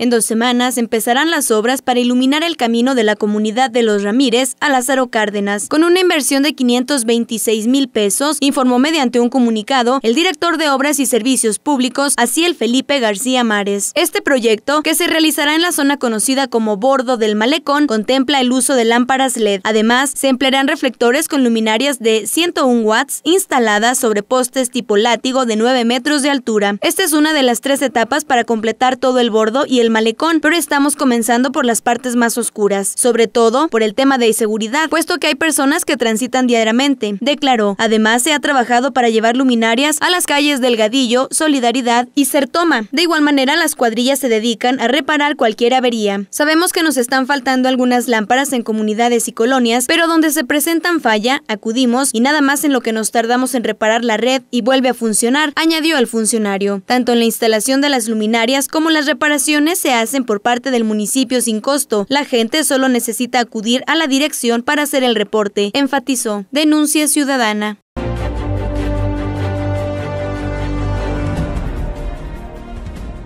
En dos semanas empezarán las obras para iluminar el camino de la comunidad de Los Ramírez a Lázaro Cárdenas, con una inversión de 526 mil pesos, informó mediante un comunicado el director de Obras y Servicios Públicos, así el Felipe García Mares. Este proyecto, que se realizará en la zona conocida como Bordo del Malecón, contempla el uso de lámparas LED. Además, se emplearán reflectores con luminarias de 101 watts instaladas sobre postes tipo látigo de 9 metros de altura. Esta es una de las tres etapas para completar todo el bordo y el malecón, pero estamos comenzando por las partes más oscuras, sobre todo por el tema de inseguridad, puesto que hay personas que transitan diariamente, declaró. Además, se ha trabajado para llevar luminarias a las calles Delgadillo, Solidaridad y Toma. De igual manera, las cuadrillas se dedican a reparar cualquier avería. Sabemos que nos están faltando algunas lámparas en comunidades y colonias, pero donde se presentan falla, acudimos y nada más en lo que nos tardamos en reparar la red y vuelve a funcionar, añadió el funcionario. Tanto en la instalación de las luminarias como las reparaciones se hacen por parte del municipio sin costo. La gente solo necesita acudir a la dirección para hacer el reporte, enfatizó. Denuncia ciudadana.